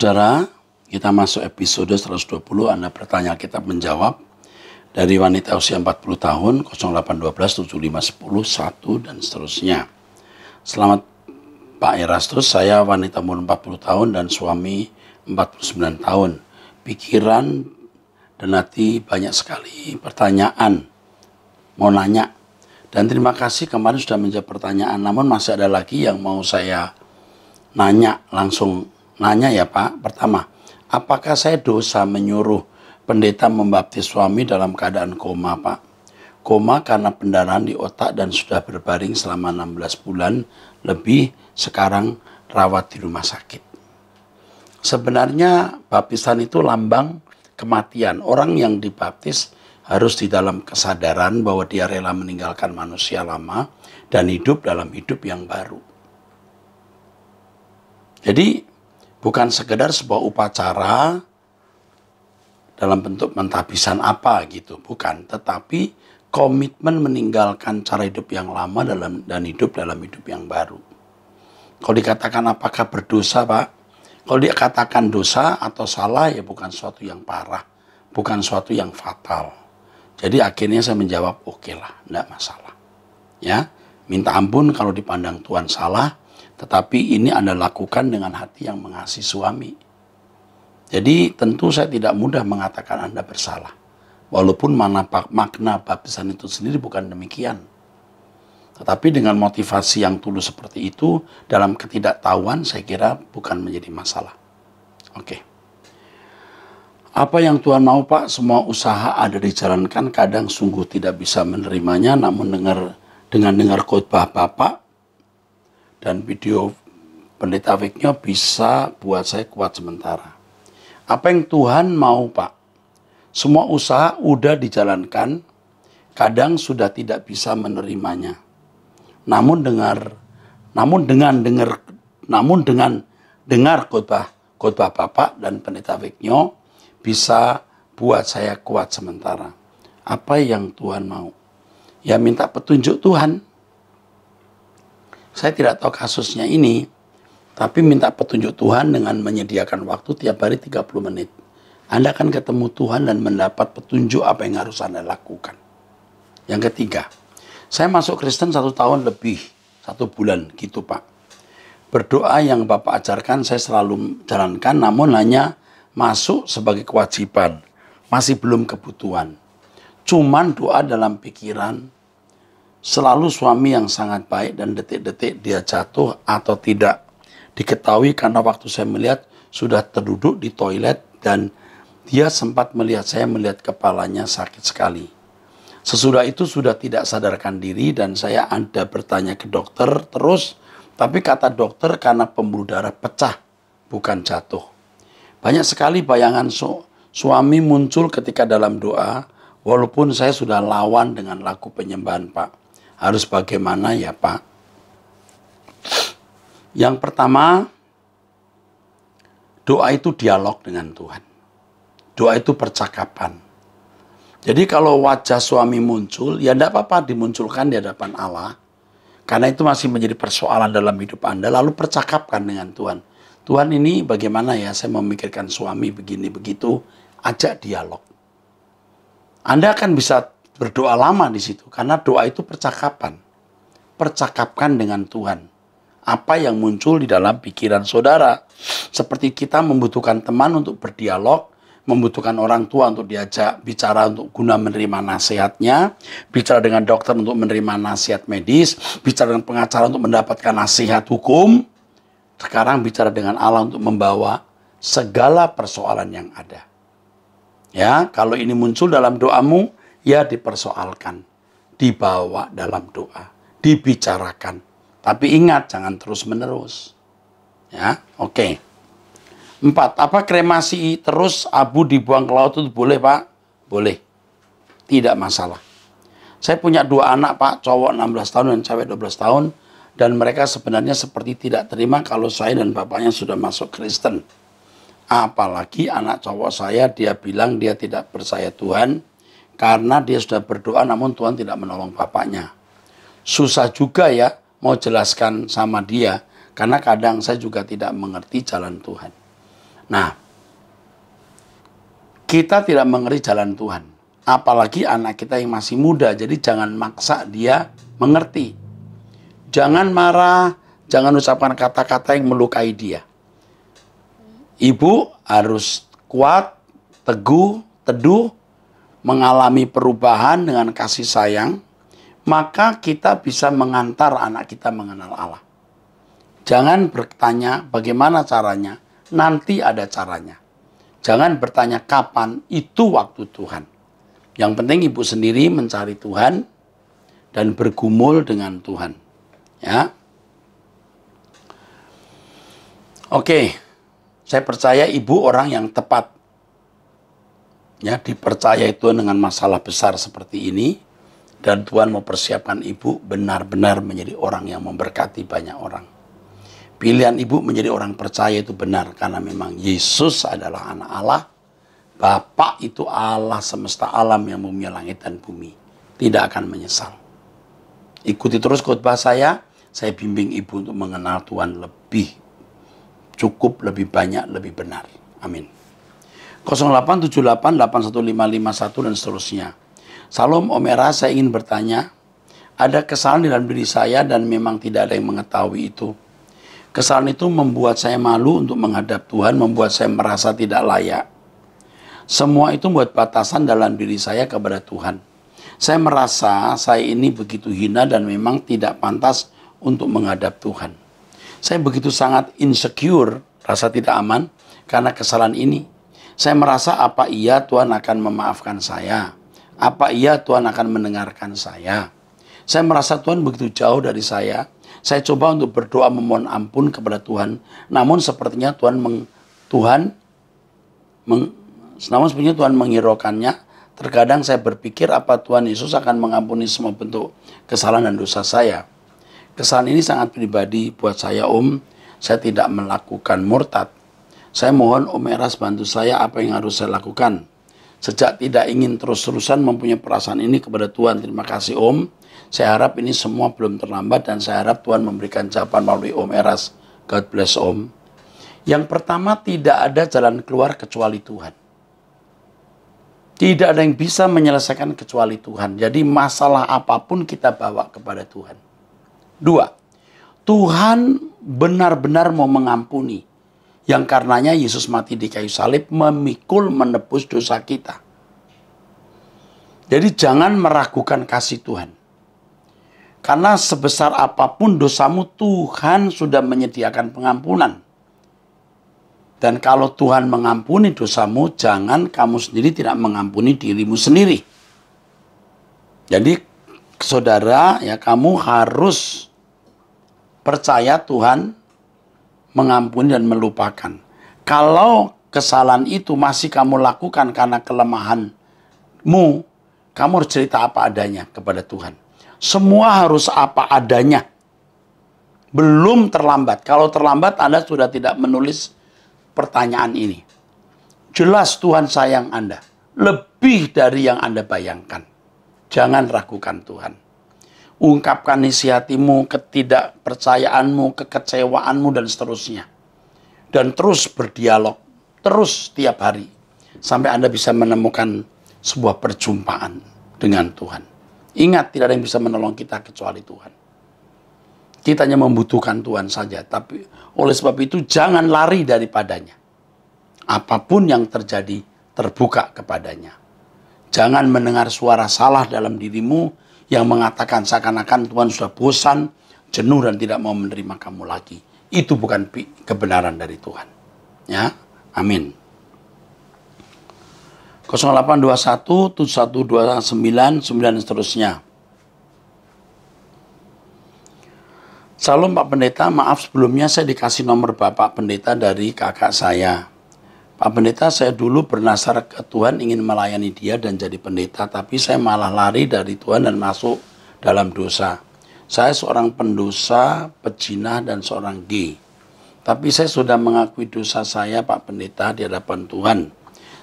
Saudara, kita masuk episode 120, Anda bertanya kita menjawab. Dari wanita usia 40 tahun, 0812 7510 1 dan seterusnya. Selamat Pak Erastus, saya wanita umur 40 tahun dan suami 49 tahun. Pikiran dan hati banyak sekali pertanyaan. Mau nanya. Dan terima kasih kemarin sudah menjawab pertanyaan, namun masih ada lagi yang mau saya nanya langsung nanya ya Pak, pertama, apakah saya dosa menyuruh pendeta membaptis suami dalam keadaan koma Pak? Koma karena pendarahan di otak dan sudah berbaring selama 16 bulan lebih sekarang rawat di rumah sakit. Sebenarnya baptisan itu lambang kematian. Orang yang dibaptis harus di dalam kesadaran bahwa dia rela meninggalkan manusia lama dan hidup dalam hidup yang baru. Jadi bukan sekedar sebuah upacara dalam bentuk mentabisan apa gitu, bukan, tetapi komitmen meninggalkan cara hidup yang lama dalam dan hidup dalam hidup yang baru. Kalau dikatakan apakah berdosa, Pak? Kalau dikatakan dosa atau salah ya bukan suatu yang parah, bukan suatu yang fatal. Jadi akhirnya saya menjawab, oke okay lah, enggak masalah. Ya, minta ampun kalau dipandang Tuhan salah, tetapi ini Anda lakukan dengan hati yang mengasihi suami. Jadi tentu saya tidak mudah mengatakan Anda bersalah. Walaupun mana makna baptisan itu sendiri bukan demikian. Tetapi dengan motivasi yang tulus seperti itu, dalam ketidaktahuan saya kira bukan menjadi masalah. Oke. Apa yang Tuhan mau Pak, semua usaha ada dijalankan, kadang sungguh tidak bisa menerimanya, namun dengar, dengan dengar khotbah Bapak, dan video pendeta Vicknya bisa buat saya kuat sementara. Apa yang Tuhan mau Pak? Semua usaha udah dijalankan, kadang sudah tidak bisa menerimanya. Namun dengar, namun dengan dengar, namun dengan dengar khotbah khotbah Bapak dan pendeta Vicknya bisa buat saya kuat sementara. Apa yang Tuhan mau? Ya minta petunjuk Tuhan saya tidak tahu kasusnya ini, tapi minta petunjuk Tuhan dengan menyediakan waktu tiap hari 30 menit. Anda akan ketemu Tuhan dan mendapat petunjuk apa yang harus Anda lakukan. Yang ketiga, saya masuk Kristen satu tahun lebih, satu bulan gitu Pak. Berdoa yang Bapak ajarkan saya selalu jalankan namun hanya masuk sebagai kewajiban. Masih belum kebutuhan. Cuman doa dalam pikiran, selalu suami yang sangat baik dan detik-detik dia jatuh atau tidak diketahui karena waktu saya melihat sudah terduduk di toilet dan dia sempat melihat saya melihat kepalanya sakit sekali. Sesudah itu sudah tidak sadarkan diri dan saya ada bertanya ke dokter terus tapi kata dokter karena pembuluh darah pecah bukan jatuh. Banyak sekali bayangan su suami muncul ketika dalam doa walaupun saya sudah lawan dengan laku penyembahan Pak harus bagaimana ya Pak? Yang pertama, doa itu dialog dengan Tuhan. Doa itu percakapan. Jadi kalau wajah suami muncul, ya tidak apa-apa dimunculkan di hadapan Allah. Karena itu masih menjadi persoalan dalam hidup Anda. Lalu percakapkan dengan Tuhan. Tuhan ini bagaimana ya saya memikirkan suami begini begitu. Ajak dialog. Anda akan bisa berdoa lama di situ karena doa itu percakapan. Percakapkan dengan Tuhan. Apa yang muncul di dalam pikiran saudara. Seperti kita membutuhkan teman untuk berdialog, membutuhkan orang tua untuk diajak bicara untuk guna menerima nasihatnya, bicara dengan dokter untuk menerima nasihat medis, bicara dengan pengacara untuk mendapatkan nasihat hukum. Sekarang bicara dengan Allah untuk membawa segala persoalan yang ada. Ya, kalau ini muncul dalam doamu, ya dipersoalkan, dibawa dalam doa, dibicarakan. Tapi ingat jangan terus-menerus. Ya, oke. Okay. Empat, apa kremasi terus abu dibuang ke laut itu boleh Pak? Boleh. Tidak masalah. Saya punya dua anak Pak, cowok 16 tahun dan cewek 12 tahun. Dan mereka sebenarnya seperti tidak terima kalau saya dan bapaknya sudah masuk Kristen. Apalagi anak cowok saya dia bilang dia tidak percaya Tuhan karena dia sudah berdoa namun Tuhan tidak menolong bapaknya. Susah juga ya mau jelaskan sama dia. Karena kadang saya juga tidak mengerti jalan Tuhan. Nah, kita tidak mengerti jalan Tuhan. Apalagi anak kita yang masih muda. Jadi jangan maksa dia mengerti. Jangan marah, jangan ucapkan kata-kata yang melukai dia. Ibu harus kuat, teguh, teduh, mengalami perubahan dengan kasih sayang, maka kita bisa mengantar anak kita mengenal Allah. Jangan bertanya bagaimana caranya, nanti ada caranya. Jangan bertanya kapan, itu waktu Tuhan. Yang penting ibu sendiri mencari Tuhan dan bergumul dengan Tuhan. Ya. Oke. Saya percaya ibu orang yang tepat ya dipercaya itu dengan masalah besar seperti ini dan Tuhan mempersiapkan ibu benar-benar menjadi orang yang memberkati banyak orang. Pilihan ibu menjadi orang percaya itu benar karena memang Yesus adalah anak Allah. Bapak itu Allah semesta alam yang bumi langit dan bumi. Tidak akan menyesal. Ikuti terus khotbah saya. Saya bimbing ibu untuk mengenal Tuhan lebih cukup, lebih banyak, lebih benar. Amin. 0878 dan seterusnya. Salam Om saya ingin bertanya, ada kesalahan di dalam diri saya dan memang tidak ada yang mengetahui itu. Kesalahan itu membuat saya malu untuk menghadap Tuhan, membuat saya merasa tidak layak. Semua itu membuat batasan dalam diri saya kepada Tuhan. Saya merasa saya ini begitu hina dan memang tidak pantas untuk menghadap Tuhan. Saya begitu sangat insecure, rasa tidak aman karena kesalahan ini saya merasa apa iya Tuhan akan memaafkan saya? Apa iya Tuhan akan mendengarkan saya? Saya merasa Tuhan begitu jauh dari saya. Saya coba untuk berdoa memohon ampun kepada Tuhan. Namun sepertinya Tuhan meng, Tuhan meng, namun sepertinya Tuhan menghiraukannya. Terkadang saya berpikir apa Tuhan Yesus akan mengampuni semua bentuk kesalahan dan dosa saya. Kesalahan ini sangat pribadi buat saya, Om. Saya tidak melakukan murtad saya mohon Om Eras bantu saya apa yang harus saya lakukan. Sejak tidak ingin terus-terusan mempunyai perasaan ini kepada Tuhan. Terima kasih Om. Saya harap ini semua belum terlambat dan saya harap Tuhan memberikan jawaban melalui Om Eras. God bless Om. Yang pertama tidak ada jalan keluar kecuali Tuhan. Tidak ada yang bisa menyelesaikan kecuali Tuhan. Jadi masalah apapun kita bawa kepada Tuhan. Dua, Tuhan benar-benar mau mengampuni yang karenanya Yesus mati di kayu salib memikul menebus dosa kita. Jadi jangan meragukan kasih Tuhan. Karena sebesar apapun dosamu Tuhan sudah menyediakan pengampunan. Dan kalau Tuhan mengampuni dosamu, jangan kamu sendiri tidak mengampuni dirimu sendiri. Jadi saudara ya kamu harus percaya Tuhan mengampuni dan melupakan. Kalau kesalahan itu masih kamu lakukan karena kelemahanmu, kamu harus cerita apa adanya kepada Tuhan. Semua harus apa adanya. Belum terlambat. Kalau terlambat Anda sudah tidak menulis pertanyaan ini. Jelas Tuhan sayang Anda. Lebih dari yang Anda bayangkan. Jangan ragukan Tuhan ungkapkan isi hatimu, ketidakpercayaanmu, kekecewaanmu, dan seterusnya. Dan terus berdialog, terus tiap hari, sampai Anda bisa menemukan sebuah perjumpaan dengan Tuhan. Ingat, tidak ada yang bisa menolong kita kecuali Tuhan. Kita hanya membutuhkan Tuhan saja, tapi oleh sebab itu jangan lari daripadanya. Apapun yang terjadi, terbuka kepadanya. Jangan mendengar suara salah dalam dirimu, yang mengatakan seakan-akan Tuhan sudah bosan, jenuh dan tidak mau menerima kamu lagi. Itu bukan kebenaran dari Tuhan. Ya, amin. 0821 7129 9 dan seterusnya. Salam Pak Pendeta, maaf sebelumnya saya dikasih nomor Bapak Pendeta dari kakak saya. Pak Pendeta, saya dulu bernasar ke Tuhan ingin melayani dia dan jadi pendeta, tapi saya malah lari dari Tuhan dan masuk dalam dosa. Saya seorang pendosa, pecina dan seorang gay. Tapi saya sudah mengakui dosa saya, Pak Pendeta, di hadapan Tuhan.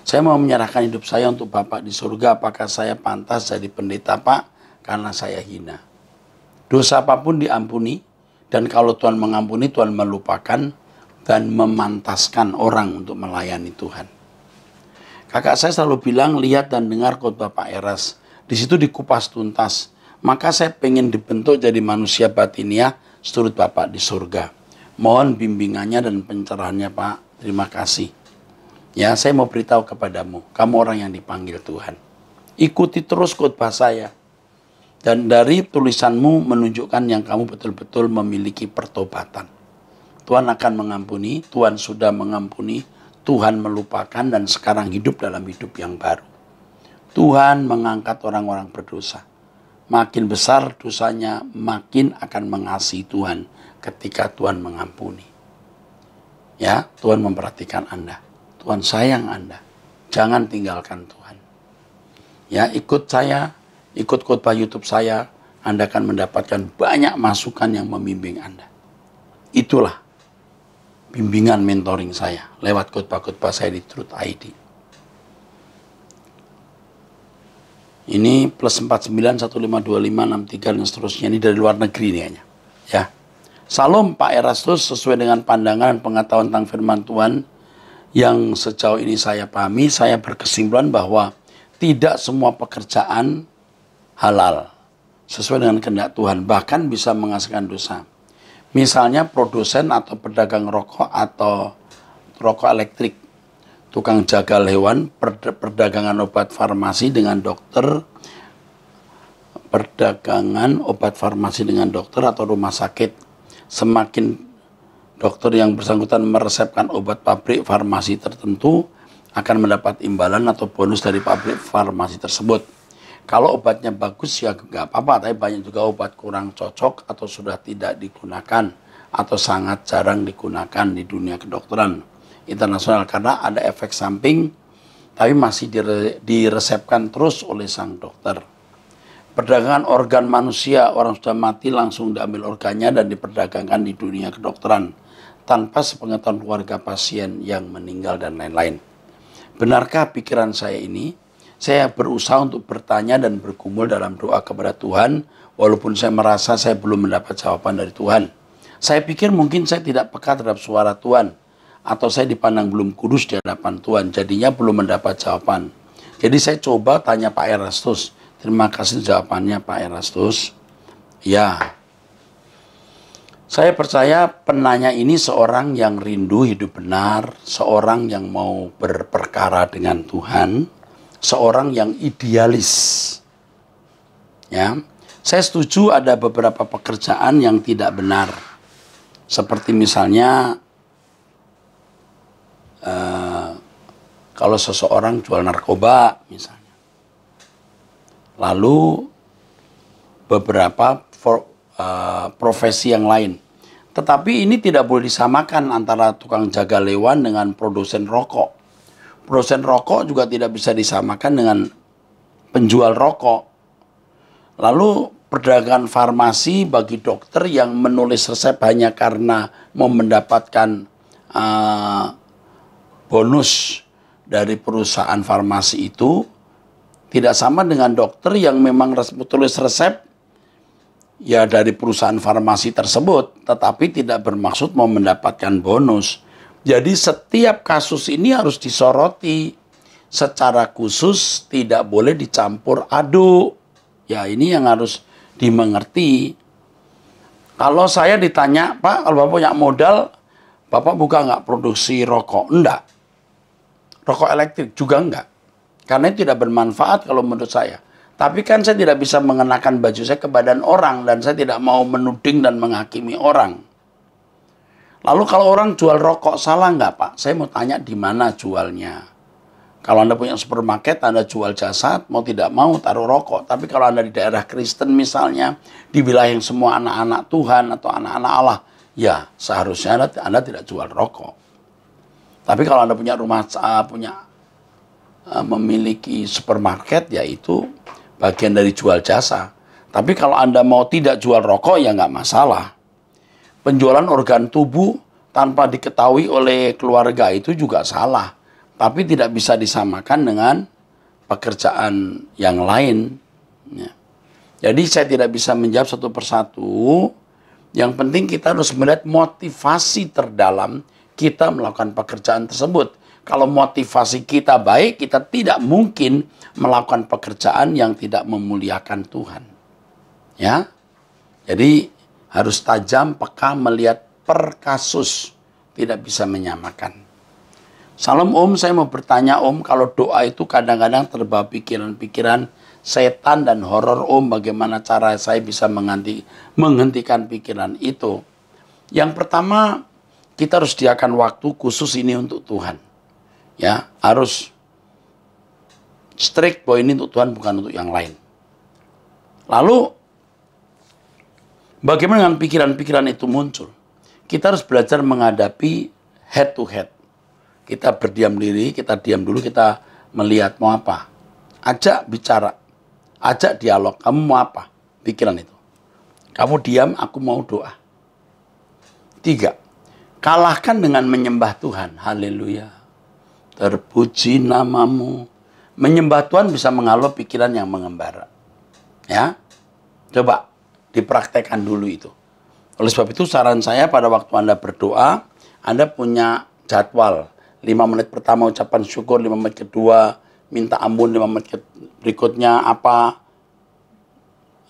Saya mau menyerahkan hidup saya untuk Bapak di surga. Apakah saya pantas jadi pendeta, Pak? Karena saya hina. Dosa apapun diampuni, dan kalau Tuhan mengampuni, Tuhan melupakan dan memantaskan orang untuk melayani Tuhan. Kakak saya selalu bilang lihat dan dengar khotbah Pak Eras. Di situ dikupas tuntas. Maka saya pengen dibentuk jadi manusia batinia seturut Bapak di surga. Mohon bimbingannya dan pencerahannya Pak. Terima kasih. Ya, saya mau beritahu kepadamu, kamu orang yang dipanggil Tuhan. Ikuti terus khotbah saya. Dan dari tulisanmu menunjukkan yang kamu betul-betul memiliki pertobatan. Tuhan akan mengampuni, Tuhan sudah mengampuni, Tuhan melupakan dan sekarang hidup dalam hidup yang baru. Tuhan mengangkat orang-orang berdosa. Makin besar dosanya, makin akan mengasihi Tuhan ketika Tuhan mengampuni. Ya, Tuhan memperhatikan Anda. Tuhan sayang Anda. Jangan tinggalkan Tuhan. Ya, ikut saya, ikut khotbah YouTube saya, Anda akan mendapatkan banyak masukan yang membimbing Anda. Itulah bimbingan mentoring saya lewat khotbah-khotbah saya di Truth ID. Ini plus 49152563 dan seterusnya. Ini dari luar negeri nih hanya. Ya. Salam Pak Erastus sesuai dengan pandangan dan pengetahuan tentang firman Tuhan yang sejauh ini saya pahami, saya berkesimpulan bahwa tidak semua pekerjaan halal sesuai dengan kehendak Tuhan, bahkan bisa menghasilkan dosa. Misalnya produsen atau pedagang rokok atau rokok elektrik, tukang jaga hewan, perdagangan obat farmasi dengan dokter, perdagangan obat farmasi dengan dokter atau rumah sakit. Semakin dokter yang bersangkutan meresepkan obat pabrik farmasi tertentu akan mendapat imbalan atau bonus dari pabrik farmasi tersebut. Kalau obatnya bagus ya nggak apa-apa, tapi banyak juga obat kurang cocok atau sudah tidak digunakan atau sangat jarang digunakan di dunia kedokteran internasional karena ada efek samping tapi masih dire, diresepkan terus oleh sang dokter. Perdagangan organ manusia, orang sudah mati langsung diambil organnya dan diperdagangkan di dunia kedokteran tanpa sepengetahuan keluarga pasien yang meninggal dan lain-lain. Benarkah pikiran saya ini? saya berusaha untuk bertanya dan bergumul dalam doa kepada Tuhan, walaupun saya merasa saya belum mendapat jawaban dari Tuhan. Saya pikir mungkin saya tidak peka terhadap suara Tuhan, atau saya dipandang belum kudus di hadapan Tuhan, jadinya belum mendapat jawaban. Jadi saya coba tanya Pak Erastus, terima kasih jawabannya Pak Erastus. Ya, saya percaya penanya ini seorang yang rindu hidup benar, seorang yang mau berperkara dengan Tuhan, seorang yang idealis. Ya. Saya setuju ada beberapa pekerjaan yang tidak benar. Seperti misalnya uh, kalau seseorang jual narkoba misalnya. Lalu beberapa for, uh, profesi yang lain. Tetapi ini tidak boleh disamakan antara tukang jaga lewan dengan produsen rokok. Produsen rokok juga tidak bisa disamakan dengan penjual rokok. Lalu perdagangan farmasi bagi dokter yang menulis resep hanya karena mau mendapatkan uh, bonus dari perusahaan farmasi itu tidak sama dengan dokter yang memang res tulis resep ya dari perusahaan farmasi tersebut tetapi tidak bermaksud mau mendapatkan bonus jadi setiap kasus ini harus disoroti secara khusus, tidak boleh dicampur aduk. Ya ini yang harus dimengerti. Kalau saya ditanya, Pak, kalau Bapak punya modal, Bapak buka nggak produksi rokok? Enggak. Rokok elektrik juga enggak. Karena itu tidak bermanfaat kalau menurut saya. Tapi kan saya tidak bisa mengenakan baju saya ke badan orang dan saya tidak mau menuding dan menghakimi orang. Lalu kalau orang jual rokok salah nggak Pak? Saya mau tanya di mana jualnya. Kalau Anda punya supermarket, Anda jual jasad, mau tidak mau taruh rokok. Tapi kalau Anda di daerah Kristen misalnya, di wilayah yang semua anak-anak Tuhan atau anak-anak Allah, ya seharusnya Anda, anda tidak jual rokok. Tapi kalau Anda punya rumah, ah, punya ah, memiliki supermarket, yaitu bagian dari jual jasa. Tapi kalau Anda mau tidak jual rokok, ya nggak masalah penjualan organ tubuh tanpa diketahui oleh keluarga itu juga salah, tapi tidak bisa disamakan dengan pekerjaan yang lain. Ya. Jadi saya tidak bisa menjawab satu persatu. Yang penting kita harus melihat motivasi terdalam kita melakukan pekerjaan tersebut. Kalau motivasi kita baik, kita tidak mungkin melakukan pekerjaan yang tidak memuliakan Tuhan. Ya. Jadi harus tajam, peka melihat per kasus, tidak bisa menyamakan. Salam Om, saya mau bertanya Om, kalau doa itu kadang-kadang terbawa pikiran-pikiran setan dan horor Om, bagaimana cara saya bisa menghenti, menghentikan pikiran itu? Yang pertama, kita harus diakan waktu khusus ini untuk Tuhan. Ya, harus strict bahwa ini untuk Tuhan bukan untuk yang lain. Lalu Bagaimana dengan pikiran-pikiran itu muncul? Kita harus belajar menghadapi head to head. Kita berdiam diri, kita diam dulu, kita melihat mau apa. Ajak bicara, ajak dialog. Kamu mau apa? Pikiran itu. Kamu diam, aku mau doa. Tiga, kalahkan dengan menyembah Tuhan. Haleluya. Terpuji namamu. Menyembah Tuhan bisa mengalami pikiran yang mengembara. Ya, coba dipraktekkan dulu itu. Oleh sebab itu saran saya pada waktu Anda berdoa, Anda punya jadwal. 5 menit pertama ucapan syukur, 5 menit kedua minta ampun, 5 menit berikutnya apa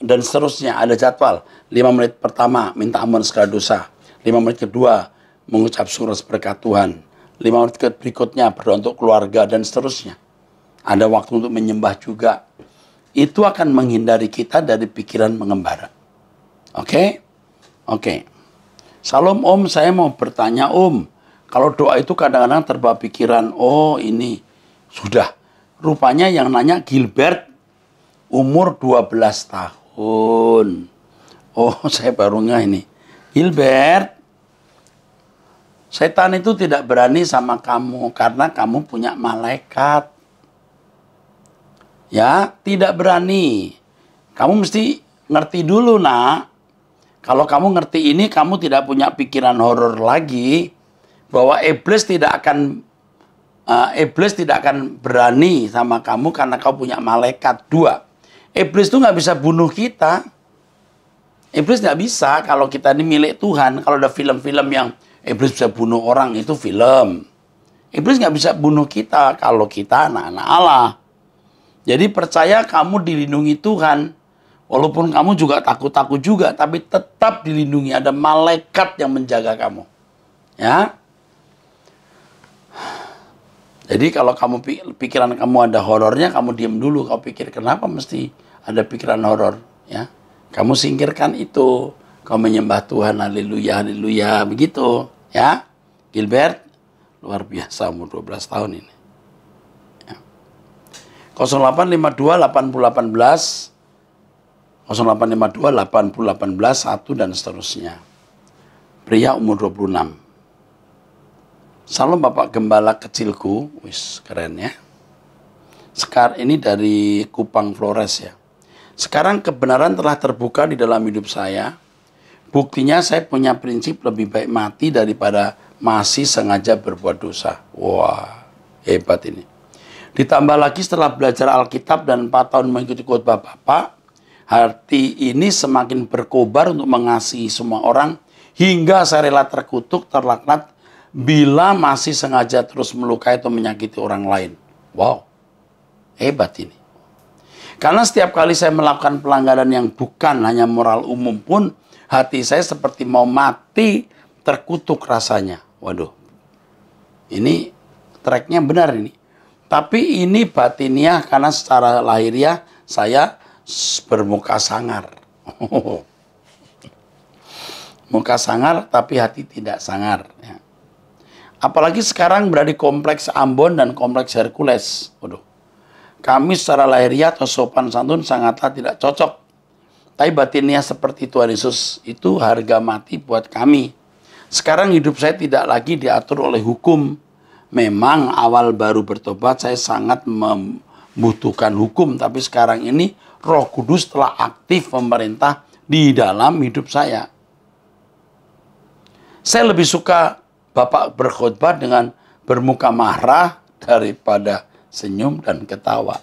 dan seterusnya ada jadwal. 5 menit pertama minta ampun segala dosa. 5 menit kedua mengucap syukur berkat Tuhan. 5 menit berikutnya berdoa untuk keluarga dan seterusnya. Ada waktu untuk menyembah juga. Itu akan menghindari kita dari pikiran mengembara. Oke? Okay? Oke. Okay. Salam Om, saya mau bertanya Om. Kalau doa itu kadang-kadang terbawa pikiran, oh ini sudah. Rupanya yang nanya Gilbert umur 12 tahun. Oh, saya baru nggak ini. Gilbert, setan itu tidak berani sama kamu karena kamu punya malaikat. Ya, tidak berani. Kamu mesti ngerti dulu, Nak kalau kamu ngerti ini, kamu tidak punya pikiran horor lagi bahwa iblis tidak akan uh, iblis tidak akan berani sama kamu karena kau punya malaikat dua. Iblis itu nggak bisa bunuh kita. Iblis nggak bisa kalau kita ini milik Tuhan. Kalau ada film-film yang iblis bisa bunuh orang itu film. Iblis nggak bisa bunuh kita kalau kita anak-anak Allah. Jadi percaya kamu dilindungi Tuhan Walaupun kamu juga takut-takut juga, tapi tetap dilindungi. Ada malaikat yang menjaga kamu. Ya. Jadi kalau kamu pikiran kamu ada horornya, kamu diam dulu. Kau pikir kenapa mesti ada pikiran horor? Ya. Kamu singkirkan itu. Kau menyembah Tuhan, haleluya, haleluya, begitu. Ya. Gilbert, luar biasa umur 12 tahun ini. Ya. 0852 18 0852 8018 1 dan seterusnya. Pria umur 26. Salam Bapak Gembala kecilku, wis keren ya. Sekar ini dari Kupang Flores ya. Sekarang kebenaran telah terbuka di dalam hidup saya. Buktinya saya punya prinsip lebih baik mati daripada masih sengaja berbuat dosa. Wah, hebat ini. Ditambah lagi setelah belajar Alkitab dan 4 tahun mengikuti khotbah Bapak, Hati ini semakin berkobar untuk mengasihi semua orang hingga saya rela terkutuk, terlaknat bila masih sengaja terus melukai atau menyakiti orang lain. Wow, hebat ini. Karena setiap kali saya melakukan pelanggaran yang bukan hanya moral umum pun, hati saya seperti mau mati, terkutuk rasanya. Waduh, ini tracknya benar ini. Tapi ini batiniah karena secara lahiriah saya bermuka sangar. Muka sangar tapi hati tidak sangar. Ya. Apalagi sekarang berada di kompleks Ambon dan kompleks Hercules. Waduh. Kami secara lahiriah atau sopan santun sangatlah tidak cocok. Tapi batinnya seperti Tuhan Yesus itu harga mati buat kami. Sekarang hidup saya tidak lagi diatur oleh hukum. Memang awal baru bertobat saya sangat membutuhkan hukum. Tapi sekarang ini Roh Kudus telah aktif memerintah di dalam hidup saya. Saya lebih suka Bapak berkhotbah dengan bermuka marah daripada senyum dan ketawa.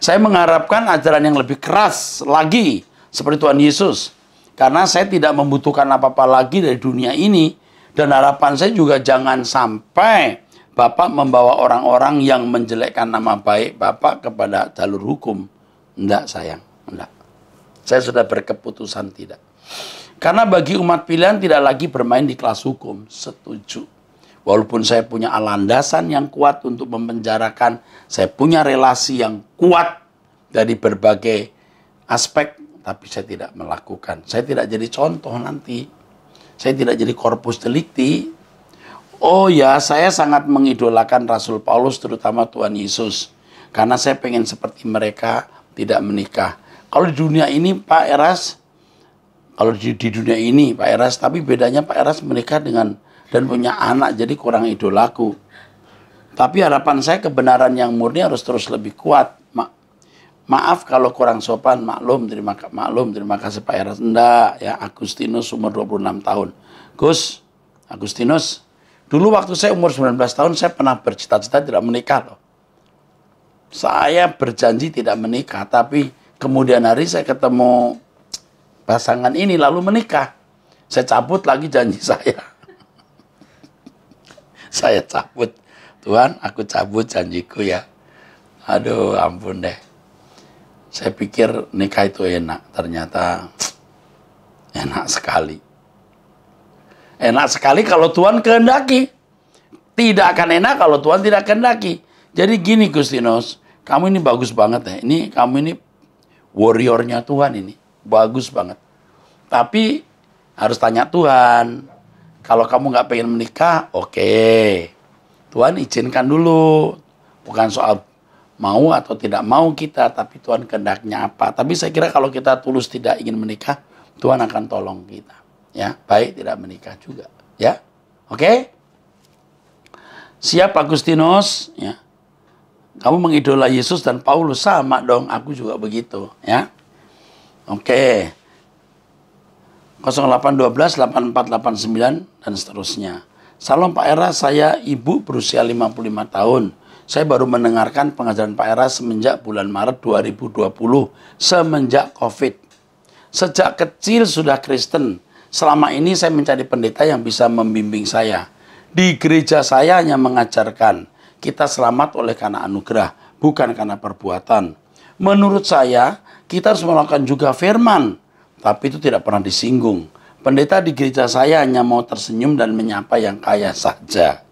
Saya mengharapkan ajaran yang lebih keras lagi seperti Tuhan Yesus. Karena saya tidak membutuhkan apa-apa lagi dari dunia ini. Dan harapan saya juga jangan sampai Bapak membawa orang-orang yang menjelekkan nama baik Bapak kepada jalur hukum. Enggak sayang, enggak. Saya sudah berkeputusan tidak. Karena bagi umat pilihan tidak lagi bermain di kelas hukum. Setuju. Walaupun saya punya landasan yang kuat untuk memenjarakan, saya punya relasi yang kuat dari berbagai aspek, tapi saya tidak melakukan. Saya tidak jadi contoh nanti. Saya tidak jadi korpus delikti. Oh ya, saya sangat mengidolakan Rasul Paulus, terutama Tuhan Yesus. Karena saya pengen seperti mereka, tidak menikah. Kalau di dunia ini Pak Eras, kalau di, di dunia ini Pak Eras, tapi bedanya Pak Eras menikah dengan dan punya anak, jadi kurang idolaku. Tapi harapan saya kebenaran yang murni harus terus lebih kuat. Ma maaf kalau kurang sopan, maklum terima maklum terima kasih Pak Eras. Enggak ya Agustinus umur 26 tahun. Gus Agustinus, dulu waktu saya umur 19 tahun saya pernah bercita-cita tidak menikah loh saya berjanji tidak menikah, tapi kemudian hari saya ketemu pasangan ini lalu menikah. Saya cabut lagi janji saya. saya cabut. Tuhan, aku cabut janjiku ya. Aduh, ampun deh. Saya pikir nikah itu enak, ternyata enak sekali. Enak sekali kalau Tuhan kehendaki. Tidak akan enak kalau Tuhan tidak kehendaki. Jadi gini Gustinus, kamu ini bagus banget ya. Ini kamu ini warriornya Tuhan ini. Bagus banget. Tapi harus tanya Tuhan. Kalau kamu nggak pengen menikah, oke. Okay. Tuhan izinkan dulu. Bukan soal mau atau tidak mau kita, tapi Tuhan kehendaknya apa. Tapi saya kira kalau kita tulus tidak ingin menikah, Tuhan akan tolong kita. Ya, baik tidak menikah juga. Ya, oke? Okay? Siap Agustinus? Ya. Kamu mengidola Yesus dan Paulus sama dong, aku juga begitu, ya. Oke. 0812 8489 dan seterusnya. Salam Pak Era, saya ibu berusia 55 tahun. Saya baru mendengarkan pengajaran Pak Era semenjak bulan Maret 2020, semenjak COVID. Sejak kecil sudah Kristen, selama ini saya mencari pendeta yang bisa membimbing saya. Di gereja saya hanya mengajarkan, kita selamat oleh karena anugerah, bukan karena perbuatan. Menurut saya, kita harus melakukan juga firman, tapi itu tidak pernah disinggung. Pendeta di gereja saya hanya mau tersenyum dan menyapa yang kaya saja.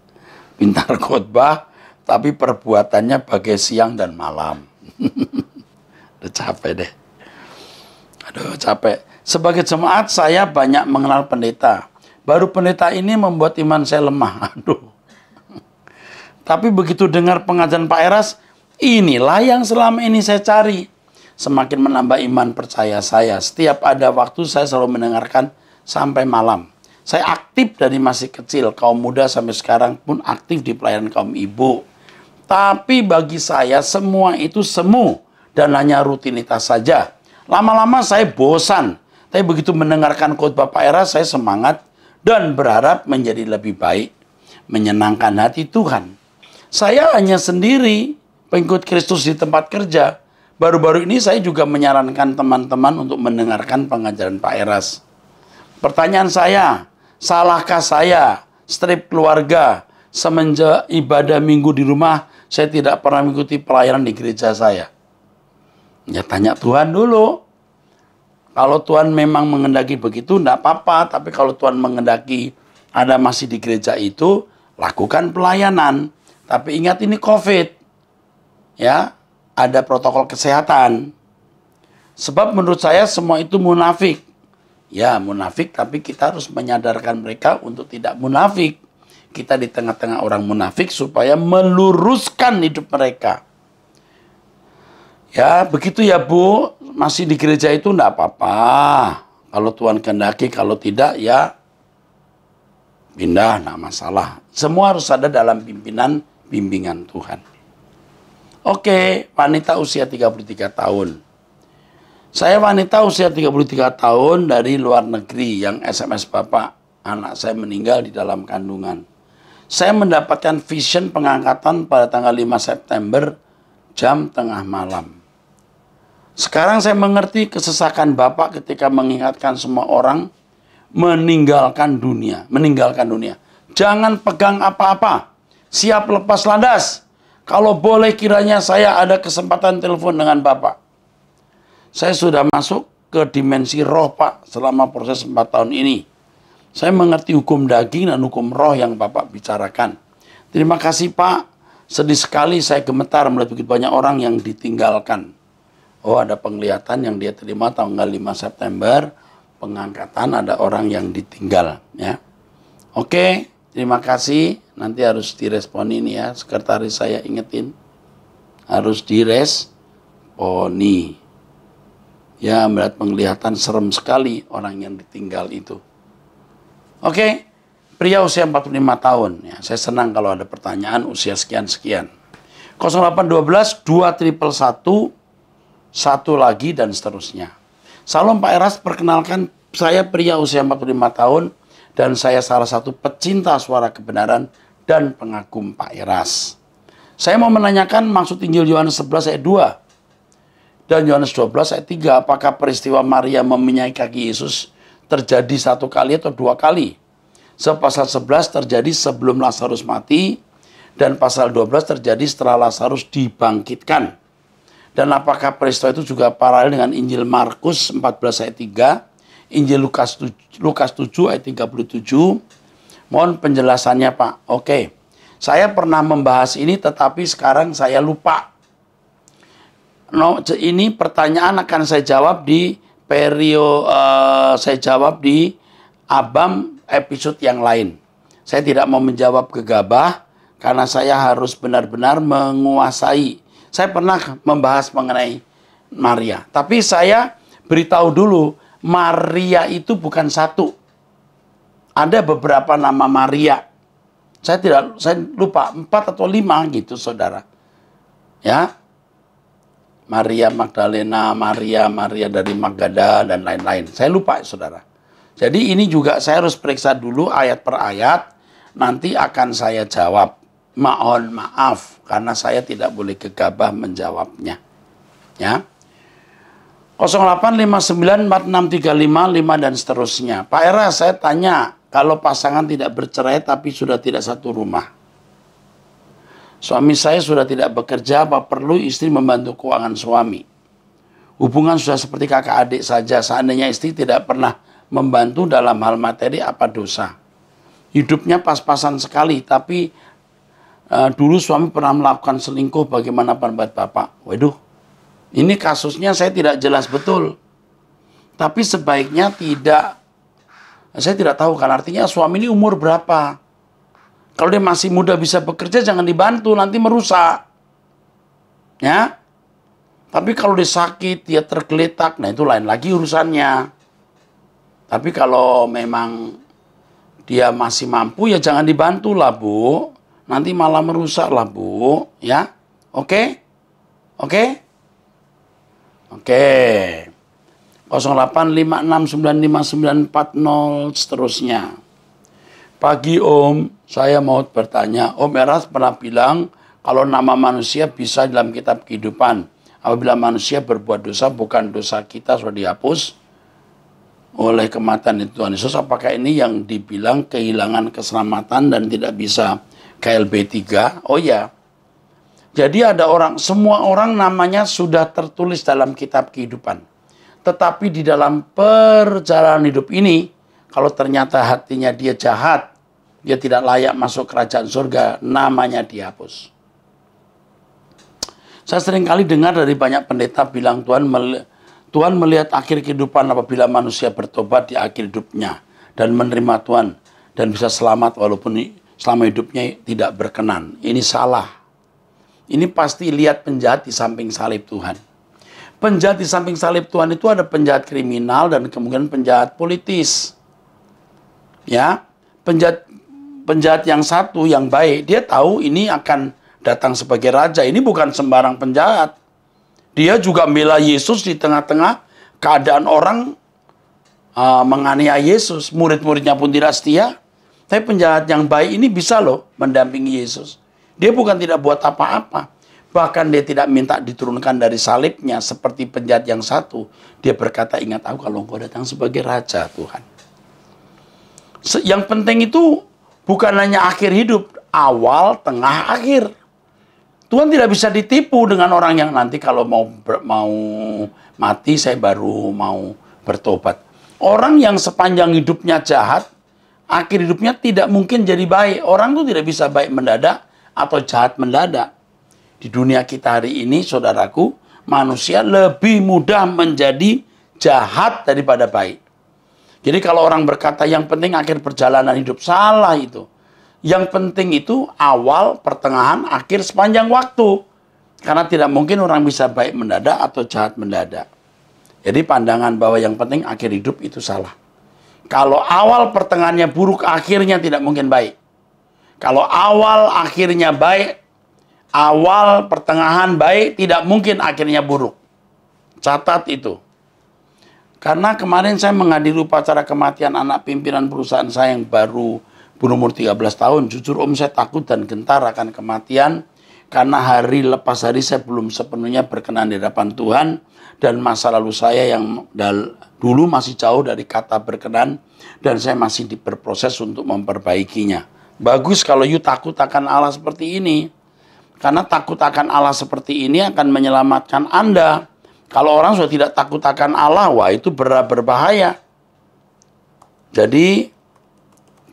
Pintar khotbah, tapi perbuatannya bagai siang dan malam. Udah capek deh. Aduh, capek. Sebagai jemaat, saya banyak mengenal pendeta. Baru pendeta ini membuat iman saya lemah. Aduh. Tapi begitu dengar pengajaran Pak Eras, inilah yang selama ini saya cari. Semakin menambah iman percaya saya. Setiap ada waktu saya selalu mendengarkan sampai malam. Saya aktif dari masih kecil, kaum muda sampai sekarang pun aktif di pelayanan kaum ibu. Tapi bagi saya semua itu semu dan hanya rutinitas saja. Lama-lama saya bosan. Tapi begitu mendengarkan khotbah Pak Eras, saya semangat dan berharap menjadi lebih baik. Menyenangkan hati Tuhan. Saya hanya sendiri pengikut Kristus di tempat kerja. Baru-baru ini saya juga menyarankan teman-teman untuk mendengarkan pengajaran Pak Eras. Pertanyaan saya, salahkah saya strip keluarga semenjak ibadah minggu di rumah saya tidak pernah mengikuti pelayanan di gereja saya? Ya tanya Tuhan dulu. Kalau Tuhan memang mengendaki begitu, tidak apa-apa. Tapi kalau Tuhan mengendaki ada masih di gereja itu, lakukan pelayanan. Tapi ingat ini COVID. Ya, ada protokol kesehatan. Sebab menurut saya semua itu munafik. Ya, munafik tapi kita harus menyadarkan mereka untuk tidak munafik. Kita di tengah-tengah orang munafik supaya meluruskan hidup mereka. Ya, begitu ya Bu. Masih di gereja itu enggak apa-apa. Kalau Tuhan kehendaki, kalau tidak ya pindah, enggak masalah. Semua harus ada dalam pimpinan bimbingan Tuhan. Oke, wanita usia 33 tahun. Saya wanita usia 33 tahun dari luar negeri yang SMS Bapak, anak saya meninggal di dalam kandungan. Saya mendapatkan vision pengangkatan pada tanggal 5 September jam tengah malam. Sekarang saya mengerti kesesakan Bapak ketika mengingatkan semua orang meninggalkan dunia, meninggalkan dunia. Jangan pegang apa-apa siap lepas landas. Kalau boleh kiranya saya ada kesempatan telepon dengan Bapak. Saya sudah masuk ke dimensi roh Pak selama proses 4 tahun ini. Saya mengerti hukum daging dan hukum roh yang Bapak bicarakan. Terima kasih Pak. Sedih sekali saya gemetar melihat begitu banyak orang yang ditinggalkan. Oh ada penglihatan yang dia terima tanggal 5 September. Pengangkatan ada orang yang ditinggal. ya. Oke, terima kasih. Nanti harus direspon ini ya, sekretaris saya ingetin. Harus diresponi. Ya, melihat penglihatan serem sekali orang yang ditinggal itu. Oke, okay. pria usia 45 tahun. Ya, saya senang kalau ada pertanyaan usia sekian-sekian. 0812 2 triple 1 satu lagi dan seterusnya. Salam Pak Eras, perkenalkan saya pria usia 45 tahun, dan saya salah satu pecinta suara kebenaran dan pengagum Pak Eras. Saya mau menanyakan maksud Injil Yohanes 11 ayat 2 dan Yohanes 12 ayat 3 apakah peristiwa Maria meminyai kaki Yesus terjadi satu kali atau dua kali? Sepasal 11 terjadi sebelum Lazarus mati dan pasal 12 terjadi setelah Lazarus dibangkitkan. Dan apakah peristiwa itu juga paralel dengan Injil Markus 14 ayat 3 Injil Lukas 7, Lukas 7 ayat 37. Mohon penjelasannya Pak. Oke, saya pernah membahas ini tetapi sekarang saya lupa. No, ini pertanyaan akan saya jawab di perio uh, saya jawab di Abam episode yang lain. Saya tidak mau menjawab gegabah karena saya harus benar-benar menguasai. Saya pernah membahas mengenai Maria, tapi saya beritahu dulu Maria itu bukan satu. Ada beberapa nama Maria. Saya tidak saya lupa empat atau lima gitu saudara. Ya. Maria Magdalena, Maria Maria dari Magada dan lain-lain. Saya lupa saudara. Jadi ini juga saya harus periksa dulu ayat per ayat. Nanti akan saya jawab. Mohon maaf karena saya tidak boleh gegabah menjawabnya. Ya. 085946355 dan seterusnya. Pak Era, saya tanya, kalau pasangan tidak bercerai tapi sudah tidak satu rumah. Suami saya sudah tidak bekerja, apa perlu istri membantu keuangan suami? Hubungan sudah seperti kakak adik saja, seandainya istri tidak pernah membantu dalam hal materi apa dosa. Hidupnya pas-pasan sekali, tapi uh, dulu suami pernah melakukan selingkuh, bagaimana pendapat Bapak? Waduh, ini kasusnya saya tidak jelas betul. Tapi sebaiknya tidak saya tidak tahu kan artinya suami ini umur berapa. Kalau dia masih muda bisa bekerja jangan dibantu nanti merusak. Ya. Tapi kalau dia sakit, dia tergeletak, nah itu lain lagi urusannya. Tapi kalau memang dia masih mampu ya jangan dibantu lah Bu. Nanti malah merusak lah Bu, ya. Oke? Okay? Oke? Okay? Oke. 085695940 seterusnya. Pagi Om, saya mau bertanya. Om Eras pernah bilang kalau nama manusia bisa dalam kitab kehidupan. Apabila manusia berbuat dosa, bukan dosa kita sudah dihapus oleh kematian itu Tuhan Yesus. Apakah ini yang dibilang kehilangan keselamatan dan tidak bisa KLB 3? Oh ya, jadi ada orang, semua orang namanya sudah tertulis dalam kitab kehidupan. Tetapi di dalam perjalanan hidup ini, kalau ternyata hatinya dia jahat, dia tidak layak masuk kerajaan surga, namanya dihapus. Saya sering kali dengar dari banyak pendeta bilang Tuhan mel Tuhan melihat akhir kehidupan apabila manusia bertobat di akhir hidupnya dan menerima Tuhan dan bisa selamat walaupun selama hidupnya tidak berkenan. Ini salah. Ini pasti lihat penjahat di samping salib Tuhan. Penjahat di samping salib Tuhan itu ada penjahat kriminal dan kemungkinan penjahat politis. Ya, penjahat penjahat yang satu yang baik, dia tahu ini akan datang sebagai raja. Ini bukan sembarang penjahat. Dia juga bela Yesus di tengah-tengah keadaan orang uh, menganiaya Yesus. Murid-muridnya pun tidak setia. Tapi penjahat yang baik ini bisa loh mendampingi Yesus. Dia bukan tidak buat apa-apa. Bahkan dia tidak minta diturunkan dari salibnya seperti penjahat yang satu. Dia berkata, ingat aku kalau engkau datang sebagai raja Tuhan. Yang penting itu bukan hanya akhir hidup, awal, tengah, akhir. Tuhan tidak bisa ditipu dengan orang yang nanti kalau mau mau mati saya baru mau bertobat. Orang yang sepanjang hidupnya jahat, akhir hidupnya tidak mungkin jadi baik. Orang itu tidak bisa baik mendadak, atau jahat mendadak. Di dunia kita hari ini, saudaraku, manusia lebih mudah menjadi jahat daripada baik. Jadi kalau orang berkata yang penting akhir perjalanan hidup salah itu. Yang penting itu awal, pertengahan, akhir sepanjang waktu. Karena tidak mungkin orang bisa baik mendadak atau jahat mendadak. Jadi pandangan bahwa yang penting akhir hidup itu salah. Kalau awal pertengahannya buruk, akhirnya tidak mungkin baik. Kalau awal akhirnya baik, awal pertengahan baik, tidak mungkin akhirnya buruk. Catat itu. Karena kemarin saya menghadiri upacara kematian anak pimpinan perusahaan saya yang baru berumur 13 tahun. Jujur om saya takut dan gentar akan kematian. Karena hari lepas hari saya belum sepenuhnya berkenan di hadapan Tuhan. Dan masa lalu saya yang dulu masih jauh dari kata berkenan. Dan saya masih diperproses untuk memperbaikinya. Bagus kalau you takut akan Allah seperti ini. Karena takut akan Allah seperti ini akan menyelamatkan Anda. Kalau orang sudah tidak takut akan Allah, wah itu ber berbahaya. Jadi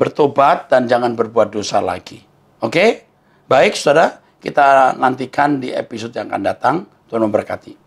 bertobat dan jangan berbuat dosa lagi. Oke? Baik, Saudara, kita nantikan di episode yang akan datang. Tuhan memberkati.